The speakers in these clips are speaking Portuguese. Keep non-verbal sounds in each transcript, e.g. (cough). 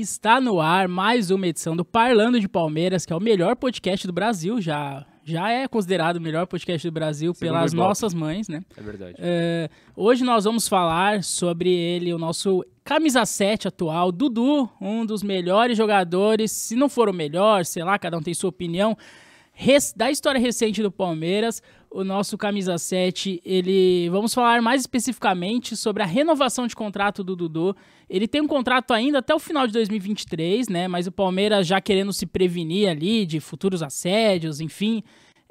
Está no ar mais uma edição do Parlando de Palmeiras, que é o melhor podcast do Brasil, já já é considerado o melhor podcast do Brasil Segundo pelas nossas mães, né? É verdade. É, hoje nós vamos falar sobre ele, o nosso camisa 7 atual, Dudu, um dos melhores jogadores, se não for o melhor, sei lá, cada um tem sua opinião, da história recente do Palmeiras o nosso camisa 7, ele vamos falar mais especificamente sobre a renovação de contrato do Dudu. Ele tem um contrato ainda até o final de 2023, né? Mas o Palmeiras já querendo se prevenir ali de futuros assédios, enfim,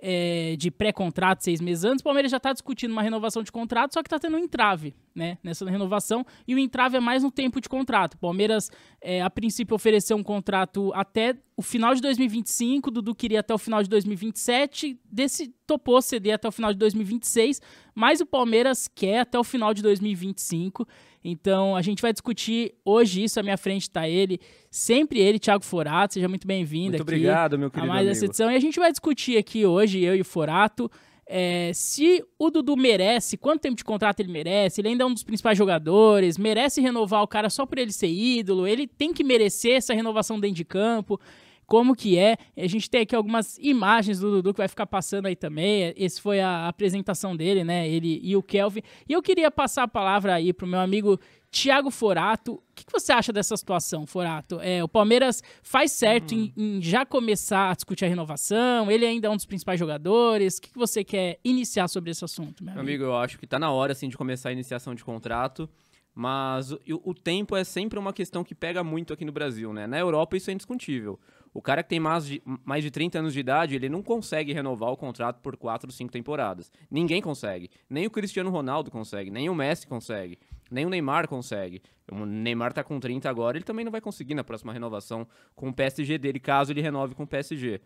é, de pré-contrato seis meses antes, o Palmeiras já está discutindo uma renovação de contrato, só que está tendo um entrave né, nessa renovação, e o entrave é mais no tempo de contrato. O Palmeiras, é, a princípio, ofereceu um contrato até o final de 2025, Dudu queria até o final de 2027, desse, topou ceder até o final de 2026, mas o Palmeiras quer até o final de 2025, então a gente vai discutir hoje isso, à minha frente está ele, Sempre ele, Thiago Forato, seja muito bem-vindo aqui. obrigado, meu querido. A mais essa edição. E a gente vai discutir aqui hoje, eu e o Forato, é, se o Dudu merece, quanto tempo de contrato ele merece, ele ainda é um dos principais jogadores, merece renovar o cara só por ele ser ídolo, ele tem que merecer essa renovação dentro de campo, como que é. A gente tem aqui algumas imagens do Dudu que vai ficar passando aí também. Esse foi a apresentação dele, né? Ele e o Kelvin. E eu queria passar a palavra aí pro meu amigo Tiago Forato, o que, que, você acha dessa situação, Forato? É, o Palmeiras faz certo em, uhum. em, já começar a discutir a renovação, ele ainda é um dos principais jogadores. O que, que você quer iniciar sobre esse assunto, meu amigo? amigo? eu acho que tá na hora, assim, de começar a iniciação de contrato, mas o, o tempo é sempre uma questão que pega muito aqui no Brasil, né? Na Europa isso é indiscutível. O cara que tem mais de, mais de 30 anos de idade, ele não consegue renovar o contrato por 4, 5 temporadas. Ninguém consegue. Nem o Cristiano Ronaldo consegue, nem o Messi consegue. Nem o Neymar consegue. O Neymar tá com 30 agora, ele também não vai conseguir na próxima renovação com o PSG dele, caso ele renove com o PSG.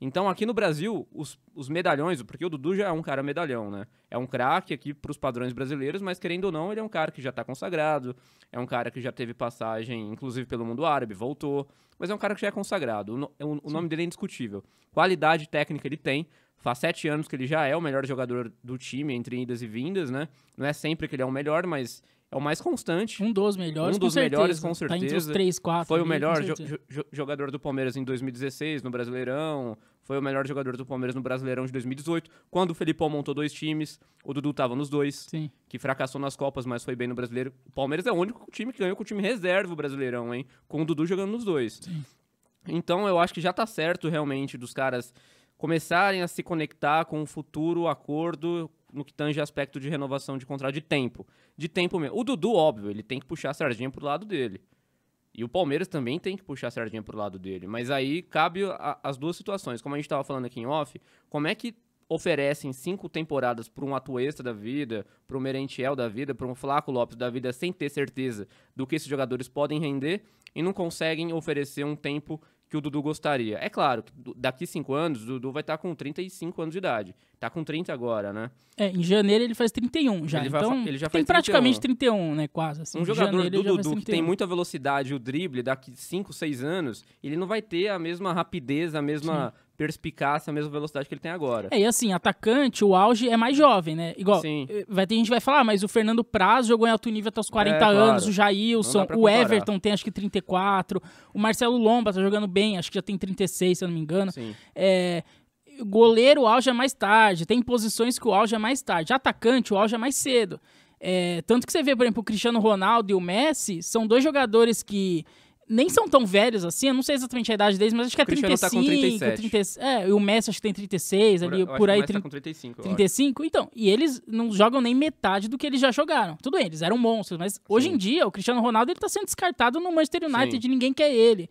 Então, aqui no Brasil, os, os medalhões, porque o Dudu já é um cara medalhão, né? É um craque aqui para os padrões brasileiros, mas querendo ou não, ele é um cara que já está consagrado, é um cara que já teve passagem, inclusive pelo mundo árabe, voltou, mas é um cara que já é consagrado. O, o, o nome dele é indiscutível. Qualidade técnica ele tem, faz sete anos que ele já é o melhor jogador do time, entre idas e vindas, né? Não é sempre que ele é o melhor, mas é o mais constante. Um dos melhores, Um dos com melhores, certeza. com certeza. Tá entre os três, quatro. Foi ali, o melhor jo jo jogador do Palmeiras em 2016, no Brasileirão. Foi o melhor jogador do Palmeiras no Brasileirão de 2018, quando o Felipão montou dois times. O Dudu tava nos dois, Sim. que fracassou nas Copas, mas foi bem no Brasileiro. O Palmeiras é o único time que ganhou com o time reserva o Brasileirão, hein? Com o Dudu jogando nos dois. Sim. Então eu acho que já tá certo realmente dos caras começarem a se conectar com o futuro acordo no que tange aspecto de renovação de contrato de tempo. De tempo mesmo. O Dudu, óbvio, ele tem que puxar a sardinha pro lado dele. E o Palmeiras também tem que puxar a sardinha pro lado dele. Mas aí cabe a, as duas situações. Como a gente estava falando aqui em off, como é que oferecem cinco temporadas para um Atuesta da vida, para um Merentiel da vida, para um Flaco Lopes da vida, sem ter certeza do que esses jogadores podem render e não conseguem oferecer um tempo que o Dudu gostaria. É claro, daqui cinco anos, o Dudu vai estar tá com 35 anos de idade. Tá com 30 agora, né? É, em janeiro ele faz 31 já. Ele então, vai, ele já tem praticamente 31. 31, né? Quase. Assim. Um jogador janeiro, do Dudu que tem muita velocidade, o drible, daqui 5, 6 anos, ele não vai ter a mesma rapidez, a mesma. Sim perspicaz a mesma velocidade que ele tem agora. É, e assim, atacante, o auge é mais jovem, né? Igual, Sim. Eh, vai ter gente vai falar, ah, mas o Fernando Prazo jogou em alto nível até os 40 é, claro. anos, o Jailson, o Everton tem acho que 34, o Marcelo Lomba tá jogando bem, acho que já tem 36, se eu não me engano. Sim. É, goleiro, o auge é mais tarde, tem posições que o auge é mais tarde. Atacante, o auge é mais cedo. É, tanto que você vê, por exemplo, o Cristiano Ronaldo e o Messi são dois jogadores que nem são tão velhos assim, eu não sei exatamente a idade deles, mas acho que é 35, tá com 37. 30, é, o Messi acho que tem 36 por, ali, por aí. O 30, tá com 35. 35, então, e eles não jogam nem metade do que eles já jogaram. Tudo bem, eles eram monstros, mas Sim. hoje em dia o Cristiano Ronaldo ele tá sendo descartado no Manchester United, Sim. ninguém quer ele.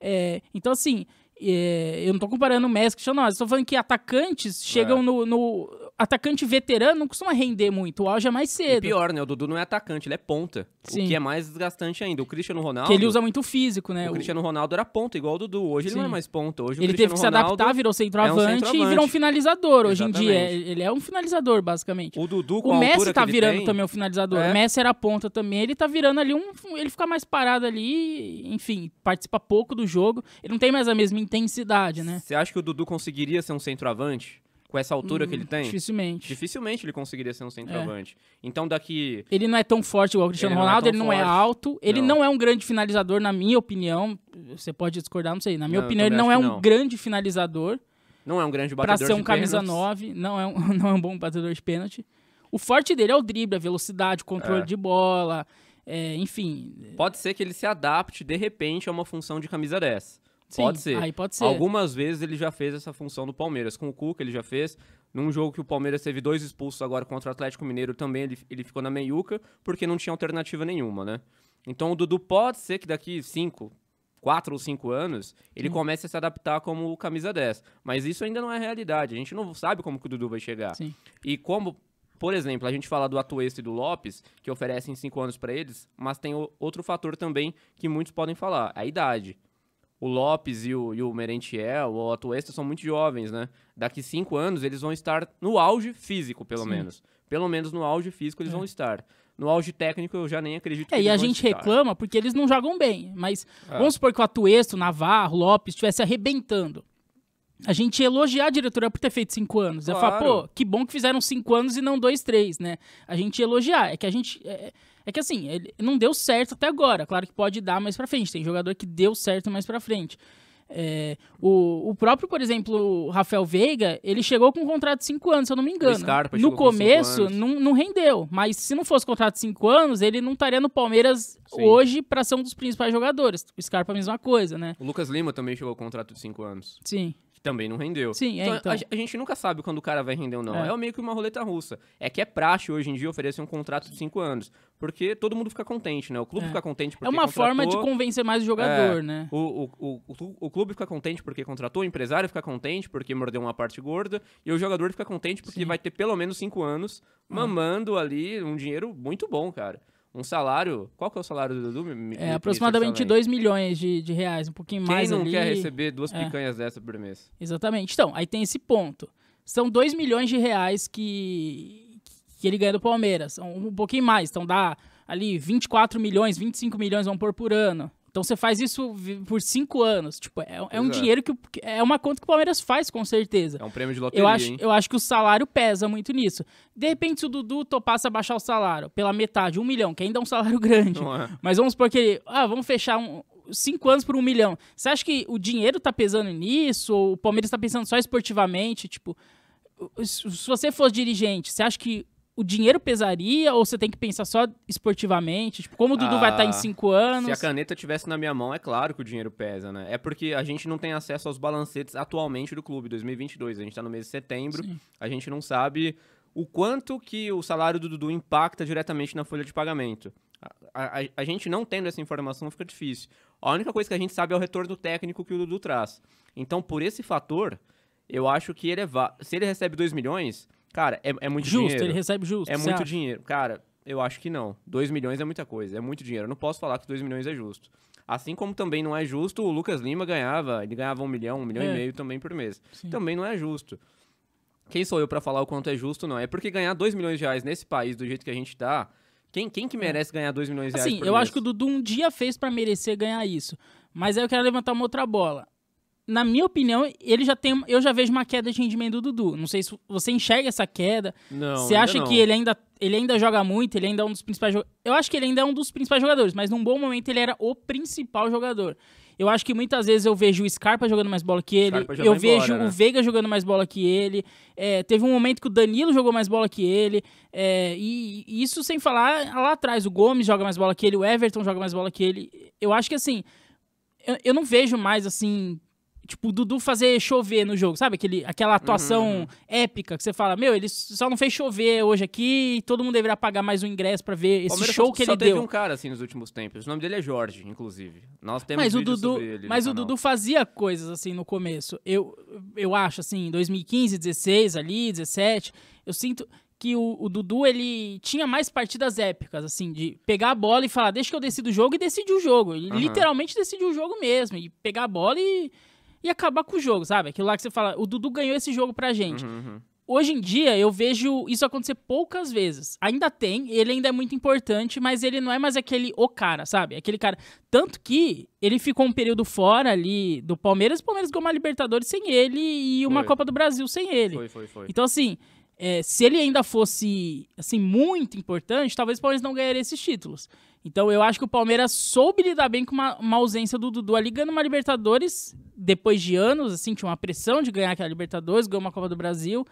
É, então, assim, é, eu não tô comparando o Messi com o Cristiano Ronaldo, estou falando que atacantes chegam é. no, no atacante veterano não costuma render muito, o auge é mais cedo. E pior, né? O Dudu não é atacante, ele é ponta. Sim. O que é mais desgastante ainda. O Cristiano Ronaldo. Que ele usa muito físico, né? O, o... Cristiano Ronaldo era ponta, igual o Dudu. Hoje Sim. ele não é mais ponta. Hoje ele teve que se adaptar, é virou centroavante, é um centroavante, e virou um finalizador hoje Exatamente. em dia. Ele é um finalizador, basicamente. O Dudu, com O Messi tá virando tem, também um finalizador. É. O Messi era ponta também, ele tá virando ali um. Ele fica mais parado ali, enfim, participa pouco do jogo. Ele não tem mais a mesma intensidade, né? Você acha que o Dudu conseguiria ser um centroavante? com essa altura hum, que ele uhum, tem? Dificilmente. Dificilmente ele conseguiria ser um centroavante. É. Então daqui. Ele não é tão forte igual o Cristiano ele Ronaldo, não é ele não é alto, ele não. não. é um grande finalizador, na minha opinião. Você pode discordar, não sei. Na minha não, opinião, ele não é um grande finalizador. Não é um grande batedor de pênalti. Pra ser um camisa 9, não é um, (laughs) não é um bom batedor de pênalti. O forte dele é o drible, a velocidade, o controle é. de bola, é, enfim. Pode ser que ele se adapte de repente a uma função de camisa 10. Sim, pode ser. Aí pode ser. Algumas vezes ele já fez essa função do Palmeiras. Com o Cuca ele já fez. Num jogo que o Palmeiras teve dois expulsos agora contra o Atlético Mineiro também, ele, ele ficou na meiuca, porque não tinha alternativa nenhuma, né? Então o Dudu pode ser que daqui cinco, quatro ou cinco anos, ele hum. comece a se adaptar como camisa 10. Mas isso ainda não é realidade. A gente não sabe como que o Dudu vai chegar. Sim. E como, por exemplo, a gente fala do Atuesta e do Lopes, que oferecem cinco anos para eles, mas tem outro fator também que muitos podem falar, a idade o Lopes e o, e o Merentiel, o Atuesta, são muito jovens, né? Daqui cinco anos eles vão estar no auge físico, pelo Sim. menos. Pelo menos no auge físico eles é. vão estar. No auge técnico eu já nem acredito. É, e a gente estar. reclama porque eles não jogam bem. Mas é. vamos supor que o Atuesto, Navarro, Lopes estivesse arrebentando. A gente elogiar a diretoria por ter feito cinco anos. Claro. Eu falo, pô, que bom que fizeram cinco anos e não dois, três, né? A gente elogiar. É que a gente. É, é é que assim, ele não deu certo até agora. Claro que pode dar mais pra frente. Tem jogador que deu certo mais pra frente. É, o, o próprio, por exemplo, Rafael Veiga, ele chegou com um contrato de 5 anos, se eu não me engano. no começo, não, não rendeu. Mas se não fosse contrato de 5 anos, ele não estaria no Palmeiras Sim. hoje para ser um dos principais jogadores. O Scarpa, a mesma coisa, né? O Lucas Lima também chegou com contrato de 5 anos. Sim que também não rendeu. Sim, então, é, então. A, então. a, gente nunca sabe quando o cara vai render ou não. É. é meio que uma roleta russa. É que é praxe hoje em dia oferecer um contrato de cinco anos. Porque todo mundo fica contente, né? O clube é. fica contente é porque É uma contratou. forma de convencer mais o é. jogador, é. né? O, o, o, o clube fica contente porque contratou, o empresário fica contente porque mordeu uma parte gorda, e o jogador fica contente porque Sim. vai ter pelo menos cinco anos mamando hum. ali um dinheiro muito bom, cara um salário. Qual que é o salário do Dudu? Me, é aproximadamente 2 milhões de, de, reais, um pouquinho Quem mais. Quem não ali... quer receber duas é. picanhas dessa por mês? Exatamente. Então, aí tem esse ponto. São 2 milhões de reais que, que ele ganha do Palmeiras. Um, um pouquinho mais. Então dá ali 24 milhões, 25 milhões, vão por por ano. Então você faz isso por cinco anos. Tipo, é, é um é. dinheiro que. É uma conta que o Palmeiras faz, com certeza. É um prêmio de loteria. Eu acho, hein? eu acho que o salário pesa muito nisso. De repente, se o Dudu topasse a baixar o salário pela metade, um milhão, que ainda é um salário (laughs) grande. É. Mas vamos supor que. Ah, vamos fechar um, cinco anos por um milhão. Você acha que o dinheiro tá pesando nisso? Ou o Palmeiras tá pensando só esportivamente? Tipo, se você fosse dirigente, você acha que o dinheiro pesaria ou você tem que pensar só esportivamente? Tipo, como o Dudu tá ah, vai estar em cinco anos? Se a caneta tivesse na minha mão, é claro que o dinheiro pesa, né? É porque a gente não tem acesso aos balancetes atualmente do clube, 2022. A gente está no mês de setembro, Sim. a gente não sabe o quanto que o salário do Dudu impacta diretamente na folha de pagamento. A, a, a, gente não tendo essa informação fica difícil. A única coisa que a gente sabe é o retorno técnico que o Dudu traz. Então, por esse fator, eu acho que ele é va- se ele recebe 2 milhões, Cara, é, é muito justo, dinheiro. Justo, ele recebe justo. É muito acha? dinheiro. Cara, eu acho que não. 2 milhões é muita coisa, é muito dinheiro. Eu não posso falar que 2 milhões é justo. Assim como também não é justo, o Lucas Lima ganhava, ele ganhava um milhão, um milhão é. e meio também por mês. Sim. Também não é justo. Quem sou eu para falar o quanto é justo, não? É porque ganhar 2 milhões de reais nesse país do jeito que a gente tá, quem, quem que merece ganhar 2 milhões de reais? Sim, eu mês? acho que o Dudu um dia fez para merecer ganhar isso. Mas aí eu quero levantar uma outra bola na minha opinião, ele já tem. Eu já vejo uma queda de rendimento do Dudu. Não sei se você enxerga essa queda. Não. Você acha que ele ainda, ele ainda joga muito, ele ainda é um dos principais Eu acho que ele ainda é um dos principais jogadores, mas num bom momento ele era o principal jogador. Eu acho que muitas vezes eu vejo o Scarpa jogando mais bola que ele, eu vejo embora, né? o Veiga jogando mais bola que ele. É, teve um momento que o Danilo jogou mais bola que ele. É, e, e, isso sem falar lá atrás, o Gomes joga mais bola que ele, o Everton joga mais bola que ele. Eu acho que assim, eu, eu não vejo mais assim tipo, o Dudu fazer chover no jogo, sabe? Aquele, aquela atuação uhum, uhum. épica que você fala, meu, ele só não fez chover hoje aqui e todo mundo deveria pagar mais um ingresso para ver esse Palmeiras show só, que ele só deu. Só teve um cara assim nos últimos tempos. O nome dele é Jorge, inclusive. Nós temos mas o Dudu, mas o Dudu fazia coisas assim no começo. Eu eu acho assim, 2015, 16 ali, 17, eu sinto que o, o, Dudu ele tinha mais partidas épicas, assim, de pegar a bola e falar, deixa que eu decido o jogo e decidir o jogo. Ele uhum. literalmente decidiu o jogo mesmo, e pegar a bola e e acabar com o jogo, sabe? Aquilo lá que você fala, o Dudu ganhou esse jogo pra gente. Uhum, uhum. Hoje em dia, eu vejo isso acontecer poucas vezes. Ainda tem, ele ainda é muito importante, mas ele não é mais aquele o cara, sabe? Aquele cara. Tanto que ele ficou um período fora ali do Palmeiras, o Palmeiras ganhou uma Libertadores sem ele e uma foi. Copa do Brasil sem ele. Foi, foi, foi. Então, assim, é, se ele ainda fosse assim muito importante, talvez o Palmeiras não ganharia esses títulos. Então eu acho que o Palmeiras soube lidar bem com uma, uma ausência do Dudu ali, ganhando uma Libertadores, depois de anos, assim, tinha uma pressão de ganhar aquela Libertadores, ganhou uma Copa do Brasil.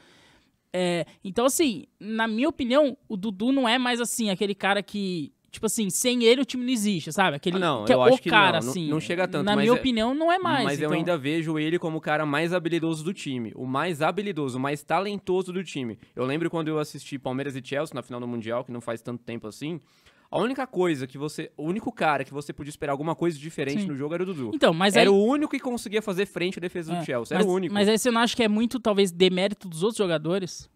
É, então, assim, na minha opinião, o Dudu não é mais assim, aquele cara que. Tipo assim, sem ele o time não existe, sabe? Aquele ah, não, que é o cara, não, assim. Não, chega tanto. Na minha é, opinião, não é mais. Mas então. eu ainda vejo ele como o cara mais habilidoso do time. O mais habilidoso, o mais talentoso do time. Eu lembro quando eu assisti Palmeiras e Chelsea na final do Mundial, que não faz tanto tempo assim. A única coisa que você. O único cara que você podia esperar alguma coisa diferente Sim. no jogo era o Dudu. Então, mas Era aí... o único que conseguia fazer frente à defesa é, do Chelsea. Era mas, o único. Mas aí você não acha que é muito, talvez, demérito dos outros jogadores?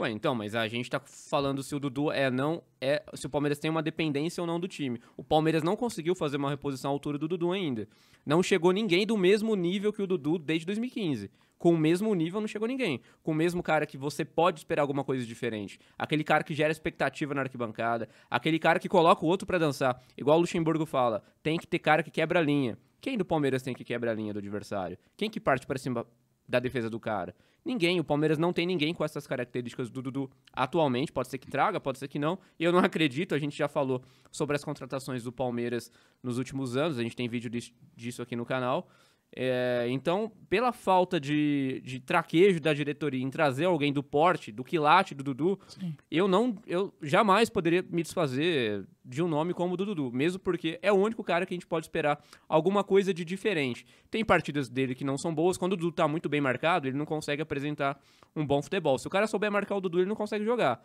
Ué, então, mas a gente tá falando se o Dudu é não é se o Palmeiras tem uma dependência ou não do time. O Palmeiras não conseguiu fazer uma reposição à altura do Dudu ainda. Não chegou ninguém do mesmo nível que o Dudu desde 2015. Com o mesmo nível não chegou ninguém. Com o mesmo cara que você pode esperar alguma coisa diferente. Aquele cara que gera expectativa na arquibancada, aquele cara que coloca o outro para dançar. Igual o Luxemburgo fala, tem que ter cara que quebra a linha. Quem do Palmeiras tem que quebrar a linha do adversário? Quem que parte para cima da defesa do cara? ninguém. O Palmeiras não tem ninguém com essas características do Dudu atualmente. Pode ser que traga, pode ser que não. Eu não acredito. A gente já falou sobre as contratações do Palmeiras nos últimos anos. A gente tem vídeo disso aqui no canal. É, então, pela falta de, de traquejo da diretoria em trazer alguém do porte, do quilate do Dudu, Sim. eu não, eu jamais poderia me desfazer de um nome como o Dudu, mesmo porque é o único cara que a gente pode esperar alguma coisa de diferente. Tem partidas dele que não são boas, quando o Dudu tá muito bem marcado, ele não consegue apresentar um bom futebol. Se o cara souber marcar o Dudu, ele não consegue jogar.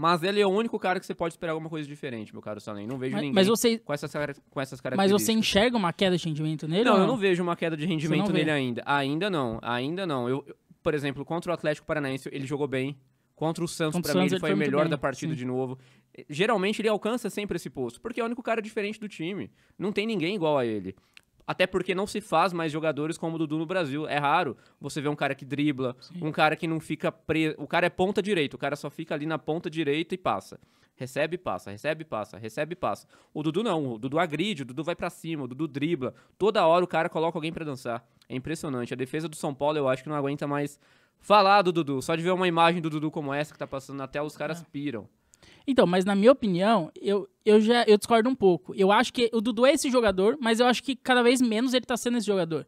Mas ele é o único cara que você pode esperar alguma coisa diferente, meu caro Sanem. Não vejo mas, ninguém mas você, com, essas, com essas características. Mas você enxerga uma queda de rendimento nele? Não, não? eu não vejo uma queda de rendimento nele ainda. Ainda não, ainda não. Eu, por exemplo, contra o Atlético Paranaense, ele jogou bem. Contra o Santos, para mim, ele foi, o melhor bem, da partida sim. de novo. Geralmente, ele alcança sempre esse posto, porque é o único cara diferente do time. Não tem ninguém igual a ele. Até porque não se faz mais jogadores como o Dudu no Brasil. É raro você ver um cara que dribla, Sim. um cara que não fica preso. O cara é ponta direita, o cara só fica ali na ponta direita e passa. Recebe e passa, recebe e passa, recebe e passa. O Dudu não, o Dudu agride, o Dudu vai para cima, o Dudu dribla. Toda hora o cara coloca alguém para dançar. É impressionante. A defesa do São Paulo eu acho que não aguenta mais falar do Dudu. Só de ver uma imagem do Dudu como essa que tá passando na tela, os caras é. piram. Então, mas na minha opinião, eu, eu já eu discordo um pouco. Eu acho que o Dudu é esse jogador, mas eu acho que cada vez menos ele tá sendo esse jogador.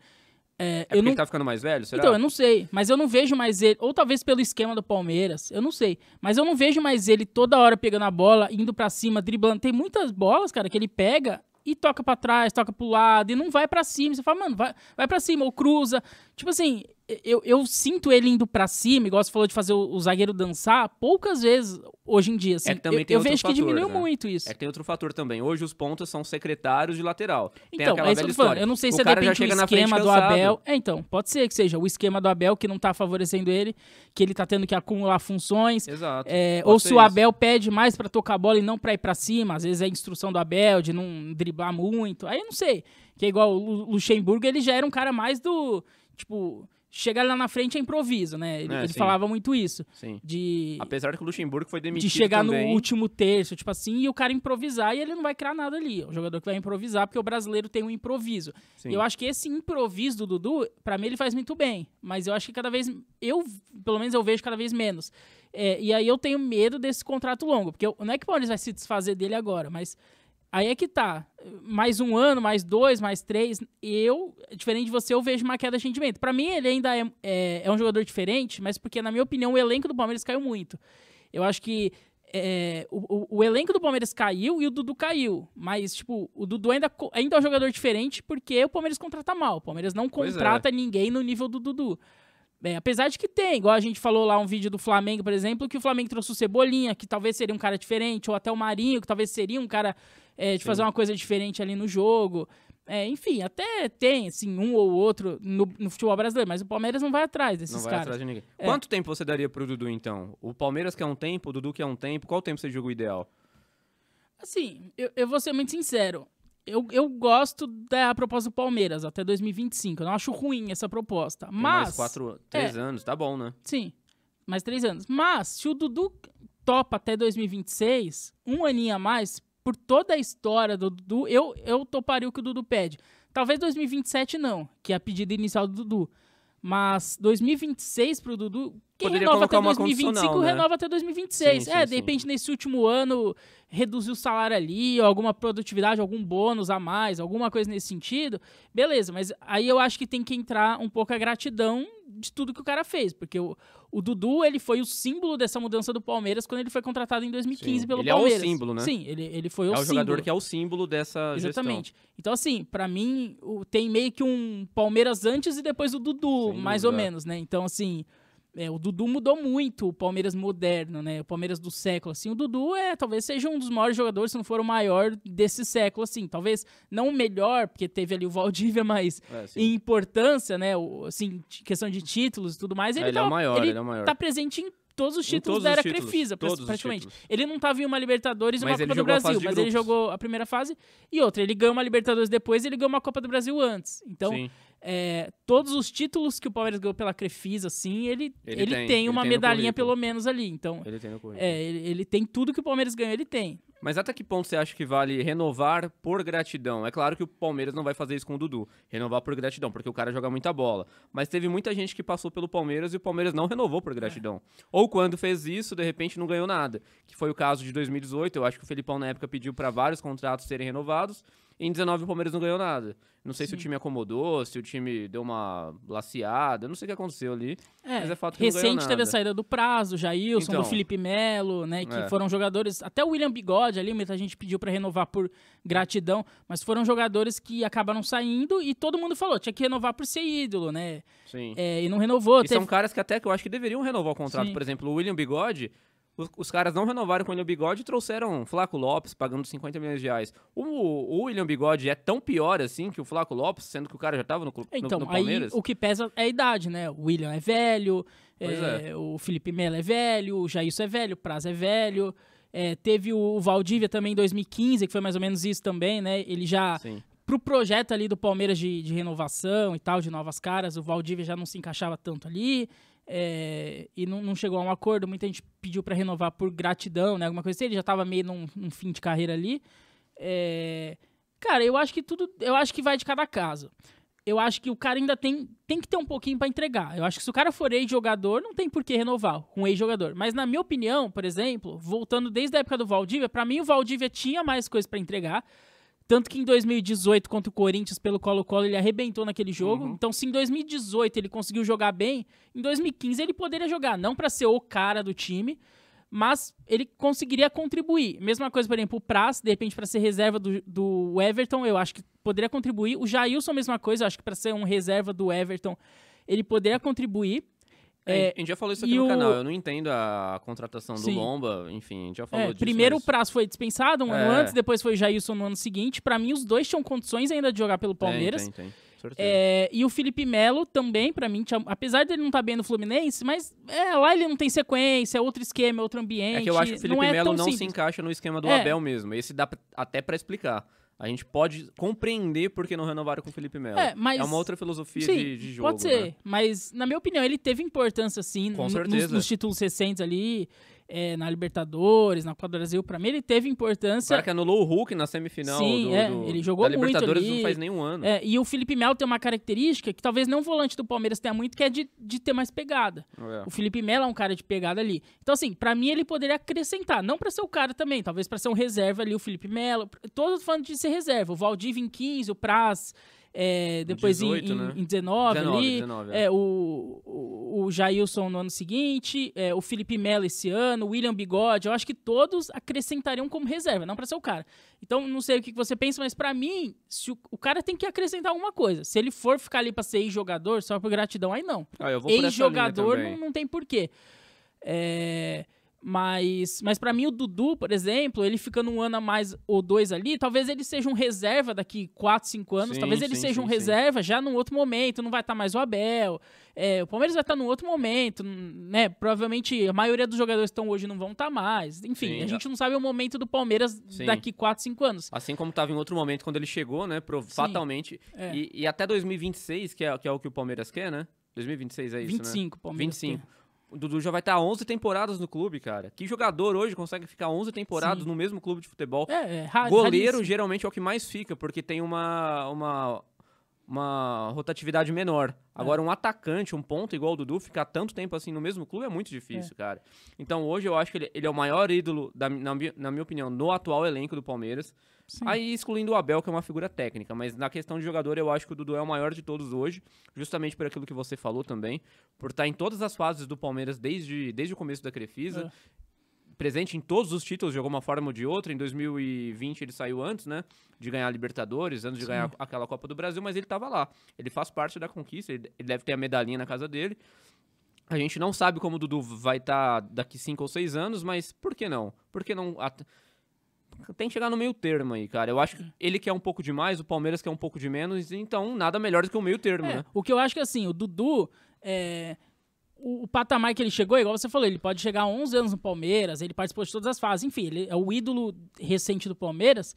É, é eu não... ele tá ficando mais velho, será? Então, eu não sei. Mas eu não vejo mais ele. Ou talvez pelo esquema do Palmeiras, eu não sei. Mas eu não vejo mais ele toda hora pegando a bola, indo para cima, driblando. Tem muitas bolas, cara, que ele pega e toca para trás, toca pro lado, e não vai para cima. Você fala, mano, vai, vai para cima, ou cruza. Tipo assim, eu, eu, sinto ele indo para cima, igual você falou de fazer o, o, zagueiro dançar, poucas vezes hoje em dia. Assim, é também eu, tem eu vejo fator, que diminuiu né? muito isso. É que tem outro fator também. Hoje os pontos são secretários de lateral. Então, é isso que eu, eu não sei o se é depende do esquema do Abel. É, então, pode ser que seja o esquema do Abel que não tá favorecendo ele, que ele tá tendo que acumular funções. Exato. É, ou se isso. o Abel pede mais para tocar a bola e não para ir para cima. Às vezes é instrução do Abel de não driblar muito. Aí eu não sei. Que é igual o Luxemburgo, ele já era um cara mais do. Tipo, chegar lá na frente é improviso, né? Ele, é, ele falava muito isso. Sim. De, Apesar que o Luxemburgo foi demitido. De chegar também. no último terço, tipo assim, e o cara improvisar e ele não vai criar nada ali. O jogador que vai improvisar, porque o brasileiro tem um improviso. Sim. Eu acho que esse improviso do Dudu, para mim, ele faz muito bem. Mas eu acho que cada vez. Eu, pelo menos, eu vejo cada vez menos. É, e aí eu tenho medo desse contrato longo, porque eu, não é que o Palmeiras vai se desfazer dele agora, mas Aí é que tá. Mais um ano, mais dois, mais três. Eu, diferente de você, eu vejo uma queda de rendimento. Para mim, ele ainda é, é, é, um jogador diferente, mas porque, na minha opinião, o elenco do Palmeiras caiu muito. Eu acho que é, o, o, o, elenco do Palmeiras caiu e o Dudu caiu. Mas, tipo, o Dudu ainda, ainda é um jogador diferente porque o Palmeiras contrata mal. O Palmeiras não é. contrata ninguém no nível do Dudu. É, apesar de que tem, igual a gente falou lá um vídeo do Flamengo, por exemplo, que o Flamengo trouxe o Cebolinha, que talvez seria um cara diferente, ou até o Marinho, que talvez seria um cara é, de Sim. fazer uma coisa diferente ali no jogo. É, enfim, até tem, assim, um ou outro no, no, futebol brasileiro, mas o Palmeiras não vai atrás desses caras. Não vai caras. atrás de ninguém. É. Quanto tempo você daria pro Dudu, então? O Palmeiras quer um tempo, o Dudu quer um tempo. Qual tempo você julga o ideal? Assim, eu, eu vou ser muito sincero eu, eu gosto da proposta do Palmeiras até 2025. Eu não acho ruim essa proposta. Tem mas. Mais quatro, é. três é, anos, tá bom, né? Sim, mais três anos. Mas, se o Dudu topa até 2026, um aninho a mais, por toda a história do Dudu, eu, eu toparia o que o Dudu pede. Talvez 2027 não, que é a pedida inicial do Dudu. Mas 2026 pro Dudu. Quem Poderia renova até 2025 né? renova até 2026. Sim, é, sim, de repente nesse último ano reduzir o salário ali, alguma produtividade, algum bônus a mais, alguma coisa nesse sentido. Beleza, mas aí eu acho que tem que entrar um pouco a gratidão de tudo que o cara fez. Porque o, o Dudu, ele foi o símbolo dessa mudança do Palmeiras quando ele foi contratado em 2015 Sim, pelo ele Palmeiras. Ele é o símbolo, né? Sim, ele, ele foi é o, o símbolo. É o jogador que é o símbolo dessa Exatamente. Gestão. Então, assim, para mim, o, tem meio que um Palmeiras antes e depois o Dudu, mais ou menos, né? Então, assim... É, o Dudu mudou muito o Palmeiras moderno, né? O Palmeiras do século, assim. O Dudu é, talvez seja um dos maiores jogadores, se não for o maior desse século, assim. Talvez não o melhor, porque teve ali o Valdívia, (laughs) mas é, em importância, né? O, assim, questão de títulos e tudo mais. Ele, é, ele é tá, é o maior, ele, ele é maior. tá presente em todos os títulos todos da era títulos, Crefisa, praticamente. Ele não estava tá em uma Libertadores e uma Copa do Brasil, mas ele jogou a primeira fase e outra. Ele ganhou uma Libertadores depois e ele ganhou uma Copa do Brasil antes. Então, Sim. É, todos os títulos que o Palmeiras ganhou pela Crefisa, assim, ele, ele, ele tem, tem ele uma tem medalhinha pelo menos ali. Então, ele tem no currículo. É, ele, ele tem tudo que o Palmeiras ganhou, ele tem. Mas até que ponto você acha que vale renovar por gratidão? É claro que o Palmeiras não vai fazer isso com o Dudu. Renovar por gratidão, porque o cara joga muita bola. Mas teve muita gente que passou pelo Palmeiras e o Palmeiras não renovou por gratidão. É. Ou quando fez isso, de repente não ganhou nada. Que foi o caso de 2018. Eu acho que o Felipão, na época, pediu para vários contratos serem renovados. Em 19 o Palmeiras não ganhou nada. Não sei Sim. se o time acomodou, se o time deu uma laceada, não sei o que aconteceu ali. É, mas é fato que Recente não nada. teve a saída do prazo, Jailson, então, do Felipe Melo, né? Que é. foram jogadores. Até o William Bigode ali, muita gente pediu para renovar por gratidão, mas foram jogadores que acabaram saindo e todo mundo falou, tinha que renovar por ser ídolo, né? Sim. É, e não renovou. E teve... são caras que até que eu acho que deveriam renovar o contrato. Sim. Por exemplo, o William Bigode os, os, caras não renovaram com o William Bigode e trouxeram Flaco Lopes pagando 50 milhões de reais. O, o William Bigode é tão pior assim que o Flaco Lopes, sendo que o cara já tava no, então, no, no Palmeiras? Aí, o que pesa é a idade, né? O William é velho, é, é. o Felipe Melo é velho, o Jailson é velho, o Praza é velho. É, teve o Valdívia também em 2015, que foi mais ou menos isso também, né? Ele já. Sim. Pro projeto ali do Palmeiras de, de renovação e tal, de novas caras, o Valdívia já não se encaixava tanto ali é, e não, não, chegou a um acordo. Muita gente pediu para renovar por gratidão, né? Alguma coisa assim. Ele já estava meio num, num, fim de carreira ali. É, cara, eu acho que tudo. Eu acho que vai de cada caso. Eu acho que o cara ainda tem, tem que ter um pouquinho para entregar. Eu acho que se o cara for ex-jogador, não tem por que renovar um ex-jogador. Mas na minha opinião, por exemplo, voltando desde a época do Valdívia, para mim o Valdívia tinha mais coisas para entregar. Tanto que em 2018, contra o Corinthians, pelo Colo-Colo, ele arrebentou naquele jogo. Uhum. Então, se em 2018 ele conseguiu jogar bem, em 2015 ele poderia jogar. Não para ser o cara do time, mas ele conseguiria contribuir. Mesma coisa, por exemplo, o Praz, de repente, para ser reserva do, do Everton, eu acho que poderia contribuir. O Jailson, mesma coisa, eu acho que para ser um reserva do Everton, ele poderia contribuir. É, a gente já falou isso aqui no o... canal, eu não entendo a contratação do Sim. Lomba, enfim, a gente já é, falou é, disso. Primeiro mas... o Prazo foi dispensado um é. ano antes, depois foi Jailson no ano seguinte. Para mim, os dois tinham condições ainda de jogar pelo Palmeiras. Tem, tem, tem. É, e o Felipe Melo também, para mim, tinha, apesar dele não estar tá bem no Fluminense, mas é, lá ele não tem sequência, é outro esquema, é outro ambiente. É que eu acho que o Felipe Melo não, é não se encaixa no esquema do é. Abel mesmo. Esse dá até para explicar. A gente pode compreender por que não renovaram com o Felipe Melo. É, mas... é uma outra filosofia sim, de, de, jogo. Pode ser, né? mas na minha opinião, ele teve importância sim com certeza. Nos, nos títulos recentes ali é, na Libertadores, na Copa do Brasil, para mim ele teve importância. Será que anulou o Hulk na semifinal. Sim, do, é, do, ele jogou da muito Libertadores ali. não faz nenhum ano. É, e o Felipe Melo tem uma característica que talvez não volante do Palmeiras tenha muito, que é de, de ter mais pegada. É. O Felipe Melo é um cara de pegada ali. Então, assim, para mim ele poderia acrescentar, não para ser o cara também, talvez para ser um reserva ali, o Felipe Melo. Todos falando de ser reserva. O Valdir em 15, o Praz é, depois 18, em, né? em 19, 19 ali. 19, é. é. o, o, o Jailson no ano seguinte, é, o Felipe Melo esse ano, o William Bigode. Eu acho que todos acrescentariam como reserva, não para ser o cara. Então, não sei o que você pensa, mas para mim, se o, o, cara tem que acrescentar alguma coisa. Se ele for ficar ali para ser ex-jogador, só por gratidão, aí não. Ah, Ex-jogador não, não tem porquê. É mas, mas para mim, o Dudu, por exemplo, ele ficando um ano a mais ou dois ali, talvez ele seja um reserva daqui 4, 5 anos. Sim, talvez ele sim, seja sim, um reserva já num outro momento. Não vai estar tá mais o Abel. É, o Palmeiras vai estar tá num outro momento. né Provavelmente a maioria dos jogadores que estão hoje não vão estar tá mais. Enfim, a gente não sabe o momento do Palmeiras daqui 4, 5 anos. Assim como estava em outro momento quando ele chegou, né? Pro, fatalmente. É. E, e até 2026, que é, que é o que o Palmeiras quer, né? 2026 é isso, 25, né? Palmeiras 25, Palmeiras. O Dudu já vai tá estar 11 temporadas no clube, cara. Que jogador hoje consegue ficar 11 temporadas Sim. no mesmo clube de futebol? É, é raro, Goleiro raríssimo. geralmente é o que mais fica, porque tem uma, uma uma rotatividade menor. Agora, é. um atacante, um ponto igual o Dudu, ficar tanto tempo assim no mesmo clube é muito difícil, é. cara. Então, hoje eu acho que ele, ele é o maior ídolo, da, na, na, minha opinião, no atual elenco do Palmeiras. Sim. Aí, excluindo o Abel, que é uma figura técnica. Mas na questão de jogador, eu acho que o Dudu é o maior de todos hoje, justamente por aquilo que você falou também, por estar em todas as fases do Palmeiras desde, desde o começo da Crefisa. É presente em todos os títulos de alguma forma ou de outra. Em 2020 ele saiu antes, né? De ganhar a Libertadores, antes de Sim. ganhar aquela Copa do Brasil, mas ele estava lá. Ele faz parte da conquista, ele deve ter a medalhinha na casa dele. A gente não sabe como o Dudu vai estar tá daqui 5 ou 6 anos, mas por que não? Por que não. Tem que chegar no meio termo aí, cara. Eu acho que ele quer um pouco de mais, o Palmeiras quer um pouco de menos, então nada melhor do que o meio termo, é, né? O que eu acho que assim, o Dudu. É o, patamar que ele chegou, igual você falou, ele pode chegar 11 anos no Palmeiras, ele participou de todas as fases, enfim, ele é o ídolo recente do Palmeiras.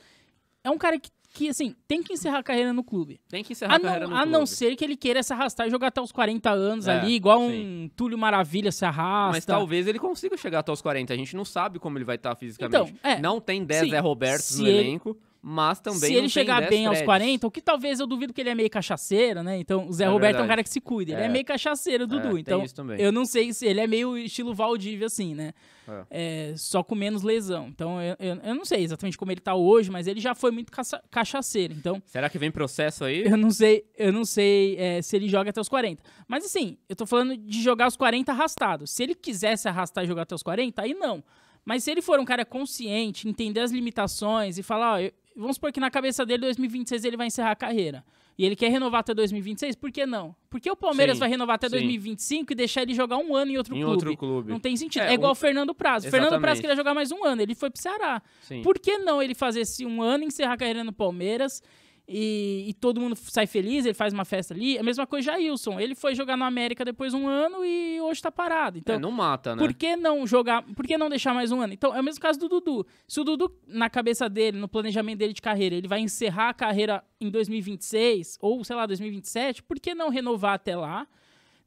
É um cara que, que assim, tem que encerrar a carreira no clube. Tem que encerrar a, não, carreira no a clube. A não ser que ele queira se arrastar e jogar até os 40 anos é, ali, igual sim. um Túlio Maravilha se arrasta. Mas talvez ele consiga chegar até os 40, a gente não sabe como ele vai estar fisicamente. Então, é, não tem 10 Zé Roberto no ele... elenco mas também. Se ele chegar bem aos 40, o que talvez eu duvido que ele é meio cachaceiro, né? Então o Zé é Roberto verdade. é um cara que se cuida, ele é, é meio cachaceiro, Dudu. É, então eu não sei se ele é meio estilo Valdívia, assim, né? É. É, só com menos lesão. Então eu, eu, eu, não sei exatamente como ele tá hoje, mas ele já foi muito caça, cachaceiro. Então. Será que vem processo aí? Eu não sei, eu não sei é, se ele joga até os 40. Mas assim, eu tô falando de jogar os 40 arrastado. Se ele quisesse arrastar e jogar até os 40, aí não. Mas se ele for um cara consciente, entender as limitações e falar, ó, eu, vamos supor que na cabeça dele, 2026 ele vai encerrar a carreira. E ele quer renovar até 2026, por que não? Porque o Palmeiras sim, vai renovar até sim. 2025 e deixar ele jogar um ano em outro, em clube. outro clube. Não tem sentido. É, é igual o Fernando Prazo. Fernando Prazo queria jogar mais um ano, ele foi pro Ceará. Sim. Por que não ele fazer esse um ano, encerrar a carreira no Palmeiras e, e, todo mundo sai feliz, ele faz uma festa ali. A mesma coisa Jailson. Ele foi jogar no América depois um ano e hoje tá parado. Então, é, não mata, né? Por que não jogar? Por que não deixar mais um ano? Então, é o mesmo caso do Dudu. Se o Dudu, na cabeça dele, no planejamento dele de carreira, ele vai encerrar a carreira em 2026 ou, sei lá, 2027, por que não renovar até lá?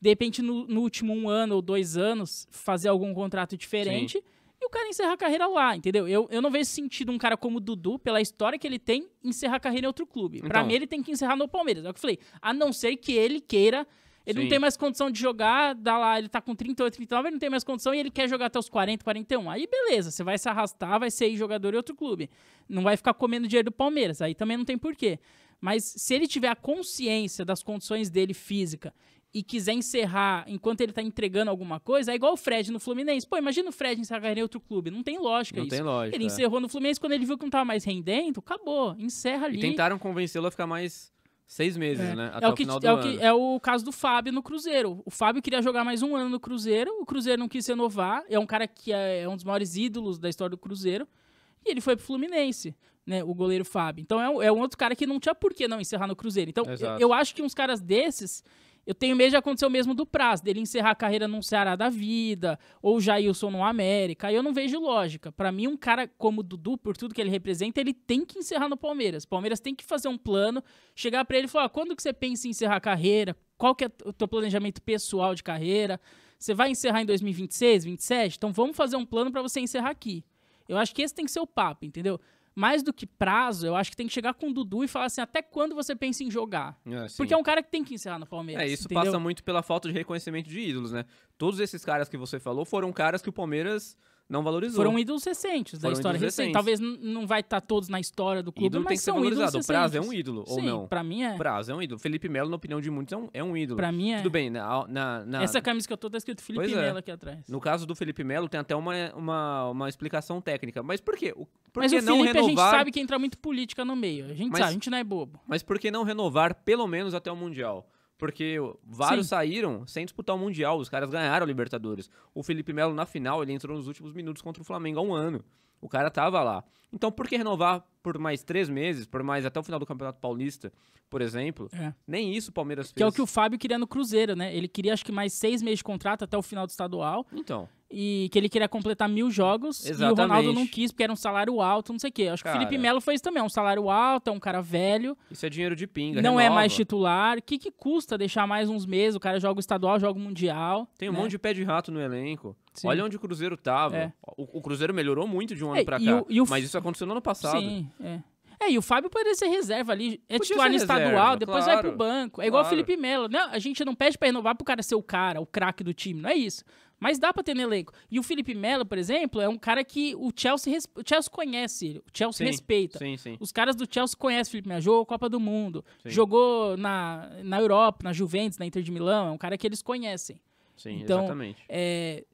De repente, no, no último um ano ou dois anos, fazer algum contrato diferente. Sim o cara encerrar a carreira lá, entendeu? Eu, eu não vejo sentido um cara como o Dudu, pela história que ele tem, encerrar a carreira em outro clube. Então. Pra mim, ele tem que encerrar no Palmeiras. É o que eu falei. A não ser que ele queira. Ele Sim. não tem mais condição de jogar, dá lá, ele tá com 38, 39, ele não tem mais condição e ele quer jogar até os 40, 41. Aí beleza, você vai se arrastar, vai ser jogador em outro clube. Não vai ficar comendo dinheiro do Palmeiras, aí também não tem porquê. Mas se ele tiver a consciência das condições dele física e quiser encerrar enquanto ele tá entregando alguma coisa, é igual o Fred no Fluminense. Pô, imagina o Fred encerrar em outro clube. Não tem lógica não isso. Não tem lógica. Ele é. encerrou no Fluminense quando ele viu que não tava mais rendendo, acabou. Encerra ali. E tentaram convencê-lo a ficar mais seis meses, é. né? É até é o, que, o final do é ano. O que, é o caso do Fábio no Cruzeiro. O Fábio queria jogar mais um ano no Cruzeiro, o Cruzeiro não quis renovar. É um cara que é, é um dos maiores ídolos da história do Cruzeiro. E ele foi pro Fluminense. Né, o goleiro Fábio. Então é um, é um outro cara que não tinha por que não encerrar no Cruzeiro. Então, eu, eu acho que uns caras desses eu tenho medo de acontecer o mesmo do prazo, dele encerrar a carreira num Ceará da vida, ou Jailson no América. Aí eu não vejo lógica. Para mim, um cara como o Dudu, por tudo que ele representa, ele tem que encerrar no Palmeiras. O Palmeiras tem que fazer um plano, chegar para ele e falar: quando que você pensa em encerrar a carreira? Qual que é o teu planejamento pessoal de carreira? Você vai encerrar em 2026, 2027? Então vamos fazer um plano para você encerrar aqui. Eu acho que esse tem que ser o papo, entendeu? mais do que prazo, eu acho que tem que chegar com o Dudu e falar assim, até quando você pensa em jogar? É, Porque é um cara que tem que encerrar no Palmeiras. É, isso entendeu? passa muito pela falta de reconhecimento de ídolos, né? Todos esses caras que você falou foram caras que o Palmeiras não valorizou. Foram ídolos recentes da história recente. Talvez não vai estar tá todos na história do clube, ídolo mas tem que são ser valorizado. O Prazo é um ídolo, Sim, ou não? pra mim é. Prazo é um ídolo. Felipe Melo, na opinião de muitos, é um, é um ídolo. Pra mim é. Tudo bem, na... Né, na, na... Essa camisa que eu tô tá escrito Felipe pois é. Melo é. aqui atrás. No caso do Felipe Melo, tem até uma, uma, uma explicação técnica. Mas por quê? O, por mas que o Felipe, renovar... a gente sabe que entra muito política no meio. A gente mas, sabe, a gente não é bobo. Mas por que não renovar, pelo menos até o Mundial? Porque vários Sim. saíram sem disputar o Mundial, os caras ganharam a Libertadores. O Felipe Melo, na final, ele entrou nos últimos minutos contra o Flamengo há um ano. O cara tava lá. Então, por que renovar por mais três meses, por mais até o final do Campeonato Paulista, por exemplo? É. Nem isso o Palmeiras fez. Que é o que o Fábio queria no Cruzeiro, né? Ele queria, acho que, mais seis meses de contrato até o final do estadual. Então. E que ele queria completar mil jogos. Exatamente. E o Ronaldo não quis, porque era um salário alto, não sei o quê. Acho cara, que o Felipe Melo fez também. É um salário alto, é um cara velho. Isso é dinheiro de pinga. Não é renova. é mais titular. O que, que custa deixar mais uns meses? O cara joga o estadual, joga o mundial. Tem um né? monte de pé de rato no elenco. Sim. Olha onde o Cruzeiro tava. É. O, o, Cruzeiro melhorou muito de um ano é, pra cá. O, o, mas isso aconteceu no ano passado. Sim, é. É, e o Fábio poderia ser reserva ali. É Podia titular no reserva, estadual, depois claro, vai pro banco. É igual claro. o Felipe Melo. né? a gente não pede para renovar pro cara ser o cara, o craque do time. Não é isso. Mas dá pra ter no elenco. E o Felipe Melo, por exemplo, é um cara que o Chelsea, res... o Chelsea conhece O Chelsea sim, respeita. Sim, sim. Os caras do Chelsea conhecem o Felipe Melo. Jogou Copa do Mundo. Jogou na, na Europa, na Juventus, na Inter de Milão. É um cara que eles conhecem. Sim, então, exatamente. É,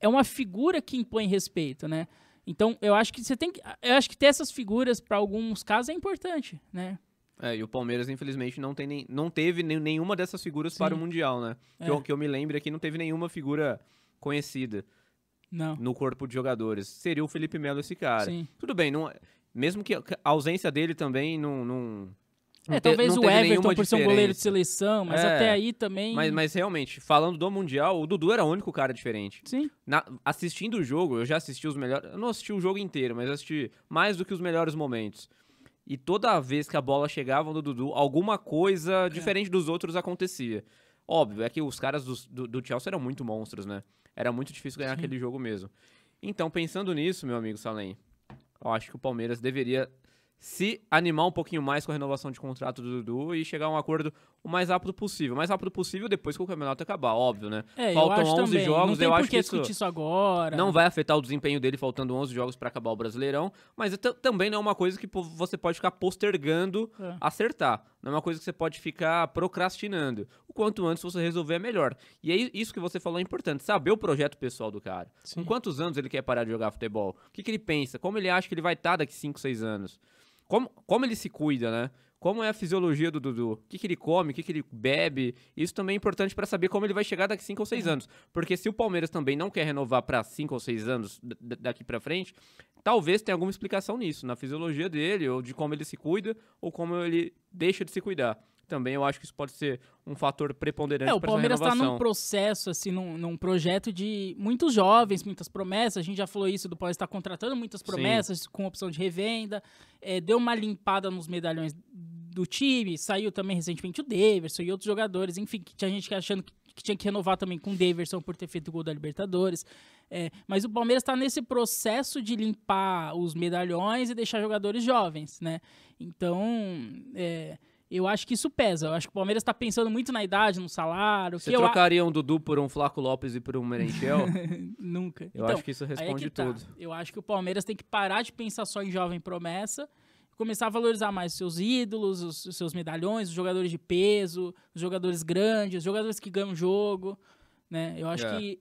é uma figura que impõe respeito, né? Então, eu acho que você tem que. Eu acho que ter essas figuras para alguns casos é importante, né? É, e o Palmeiras, infelizmente, não, tem nem, não teve nenhuma dessas figuras Sim. para o Mundial, né? É. Que, eu, que eu me lembro aqui, não teve nenhuma figura conhecida não. no corpo de jogadores. Seria o Felipe Melo esse cara. Sim. Tudo bem, não, é, mesmo que a ausência dele também não, não, é, talvez o Everton por ser um goleiro de seleção, mas é, até aí também. Mas, mas, realmente, falando do Mundial, o Dudu era o único cara diferente. Sim. Na, assistindo o jogo, eu já assisti os melhores. Eu não assisti o jogo inteiro, mas assisti mais do que os melhores momentos. E toda vez que a bola chegava no Dudu, alguma coisa é. diferente dos outros acontecia. Óbvio, é que os caras do, do, do Chelsea eram muito monstros, né? Era muito difícil ganhar Sim. aquele jogo mesmo. Então, pensando nisso, meu amigo Salem, eu acho que o Palmeiras deveria se animar um pouquinho mais com a renovação de contrato do Dudu e chegar a um acordo o mais rápido possível. O mais rápido possível depois que o campeonato acabar, óbvio, né? É, Faltam 11 também. jogos, não tem eu por acho que isso, isso agora. Não vai afetar o desempenho dele faltando 11 jogos para acabar o Brasileirão, mas é também não é uma coisa que você pode ficar postergando é. acertar. Não é uma coisa que você pode ficar procrastinando. O quanto antes você resolver é melhor. E é isso que você falou é importante, saber o projeto pessoal do cara. Sim. Com quantos anos ele quer parar de jogar futebol? O que, que ele pensa? Como ele acha que ele vai estar tá daqui 5, 6 anos? como, como ele se cuida, né? Como é a fisiologia do Dudu? O que, que ele come? O que, que ele bebe? Isso também é importante para saber como ele vai chegar daqui 5 ou 6 uhum. anos. Porque se o Palmeiras também não quer renovar para 5 ou 6 anos daqui para frente, talvez tenha alguma explicação nisso, na fisiologia dele, ou de como ele se cuida, ou como ele deixa de se cuidar também eu acho que isso pode ser um fator preponderante é, para o Palmeiras está num processo assim num, num, projeto de muitos jovens muitas promessas a gente já falou isso do Palmeiras está contratando muitas promessas Sim. com opção de revenda é, deu uma limpada nos medalhões do time saiu também recentemente o Daverson e outros jogadores enfim que tinha gente achando que tinha que renovar também com o Daverson por ter feito o gol da Libertadores. É, mas o Palmeiras está nesse processo de limpar os medalhões e deixar jogadores jovens, né? Então, é, eu acho que isso pesa. Eu acho que o Palmeiras está pensando muito na idade, no salário. Você trocaria um Dudu por um Flaco Lopes e por um Merentiel? (laughs) Nunca. Eu então, acho que isso responde é que tá. tudo. Tá. Eu acho que o Palmeiras tem que parar de pensar só em jovem promessa começar a valorizar mais os seus ídolos, os, os seus medalhões, os jogadores de peso, os jogadores grandes, os jogadores que ganham jogo né? Eu acho é. que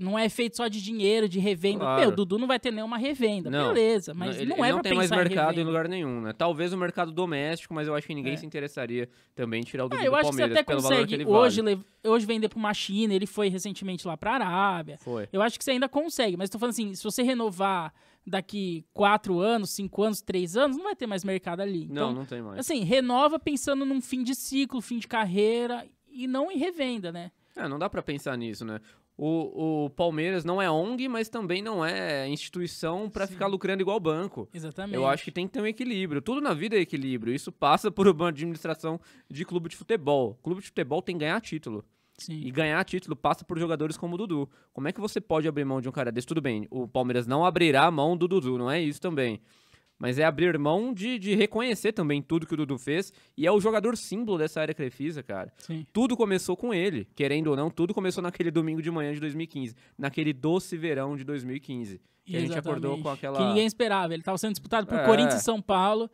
não é feito só de dinheiro, de revenda. Claro. Meu, Dudu não vai ter nenhuma revenda. Não. Beleza, mas não, ele, não é não pra tem mais mercado em, em, lugar nenhum, né? Talvez o mercado doméstico, mas eu acho que ninguém é. se interessaria também em tirar o ah, Dudu ah, eu do acho Palmeiras que você até consegue hoje, vale. hoje vender pra uma China, ele foi recentemente lá pra Arábia. Foi. Eu acho que você ainda consegue, mas tô falando assim, se você renovar daqui quatro anos, cinco anos, três anos, não vai ter mais mercado ali. Então, não, não tem mais. Assim, renova pensando num fim de ciclo, fim de carreira e não em revenda, né? É, não dá para pensar nisso, né? O, o Palmeiras não é ONG, mas também não é instituição para ficar lucrando igual banco. Exatamente. Eu acho que tem que ter um equilíbrio. Tudo na vida é equilíbrio. Isso passa por uma administração de clube de futebol. Clube de futebol tem que ganhar título. Sim. E ganhar título passa por jogadores como o Dudu. Como é que você pode abrir mão de um cara desse? Tudo bem, o Palmeiras não abrirá a mão do Dudu, não é isso também mas é abrir mão de, de reconhecer também tudo que o Dudu fez. E é o jogador símbolo dessa área Crefisa, cara. Sim. Tudo começou com ele, querendo ou não, tudo começou naquele domingo de manhã de 2015, naquele doce verão de 2015. Que Exatamente. a gente acordou com aquela. Que ninguém esperava. Ele estava sendo disputado por é. Corinthians e São Paulo.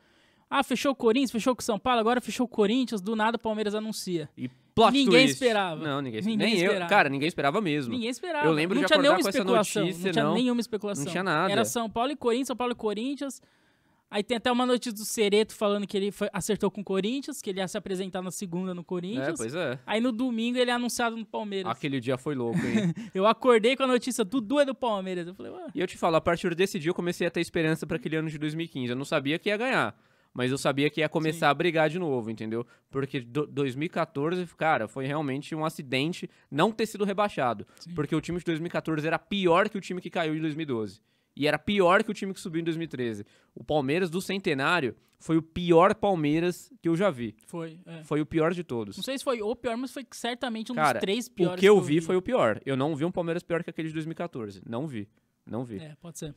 Ah, fechou o Corinthians, fechou com São Paulo, agora fechou o Corinthians, do nada o Palmeiras anuncia. E plot Ninguém twist. esperava. Não, ninguém, ninguém nem esperava. Eu, cara, ninguém esperava mesmo. Ninguém esperava. Eu lembro não de acordar com essa notícia, não. Não tinha nenhuma especulação. Não tinha nada. Era São Paulo e Corinthians, São Paulo e Corinthians. Aí tem até uma notícia do Cereto falando que ele foi, acertou com o Corinthians, que ele ia se apresentar na segunda no Corinthians. É, pois é. Aí no domingo ele é anunciado no Palmeiras. Aquele dia foi louco, hein? (laughs) eu acordei com a notícia, Dudu é do Palmeiras. Eu falei, ué. E eu te falo, a partir desse dia eu comecei a ter esperança para aquele ano de 2015. Eu não sabia que ia ganhar. Mas eu sabia que ia começar Sim. a brigar de novo, entendeu? Porque 2014, cara, foi realmente um acidente não ter sido rebaixado. Sim. Porque o time de 2014 era pior que o time que caiu em 2012 e era pior que o time que subiu em 2013. O Palmeiras do Centenário foi o pior Palmeiras que eu já vi. Foi. É. Foi o pior de todos. Não sei se foi o pior, mas foi certamente um Cara, dos três piores. O que, que eu, eu vi, vi foi o pior. Eu não vi um Palmeiras pior que aquele de 2014. Não vi. Não vi. É, pode ser.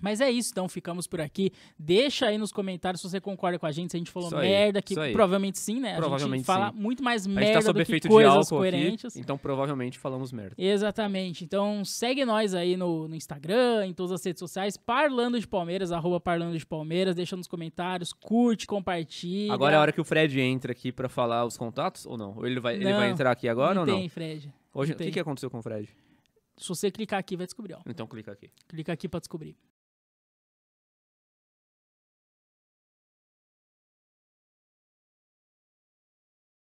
Mas é isso, então ficamos por aqui. Deixa aí nos comentários se você concorda com a gente, se a gente falou merda, que provavelmente sim, né? Provavelmente a gente fala sim. muito mais tá merda tá do que coisas coerentes. Aqui, então provavelmente falamos merda. Exatamente. Então segue nós aí no, no Instagram, em todas as redes sociais, Parlando de Palmeiras, arroba Parlando de Palmeiras, deixa nos comentários, curte, compartilha. Agora é a hora que o Fred entra aqui para falar os contatos ou não? Ou ele vai, não, ele vai entrar aqui agora não ou não? Tem, Fred. Hoje, não o tem. que aconteceu com o Fred? Se você clicar aqui, vai descobrir. Ó. Então clica aqui. Clica aqui para descobrir.